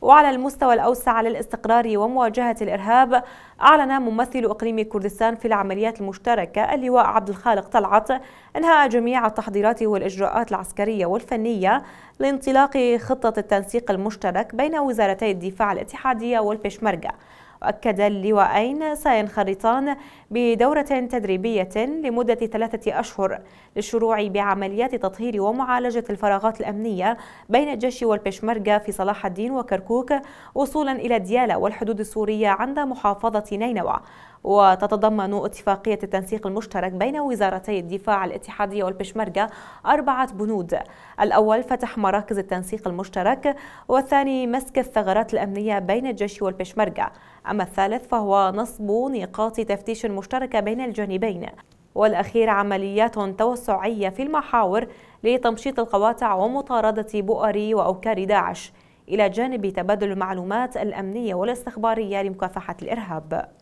وعلى المستوى الأوسع للاستقرار ومواجهة الإرهاب أعلن ممثل إقليم كردستان في العمليات المشتركة اللواء عبد الخالق طلعت إنهاء جميع التحضيرات والإجراءات العسكرية والفنية لانطلاق خطة التنسيق المشترك بين وزارتي الدفاع الاتحادية والبشمركة وأكد اللواءين سينخرطان بدورة تدريبية لمدة ثلاثة أشهر للشروع بعمليات تطهير ومعالجة الفراغات الأمنية بين الجيش والبشمركة في صلاح الدين وكركوك وصولا إلى ديالى والحدود السورية عند محافظة نينوى وتتضمن اتفاقية التنسيق المشترك بين وزارتي الدفاع الاتحادية والبشمركة أربعة بنود الأول فتح مراكز التنسيق المشترك والثاني مسك الثغرات الأمنية بين الجيش والبشمركة أما الثالث فهو نصب نقاط تفتيش مشتركة بين الجانبين والأخير عمليات توسعية في المحاور لتمشيط القواطع ومطاردة بؤر وأوكار داعش إلى جانب تبادل المعلومات الأمنية والاستخبارية لمكافحة الإرهاب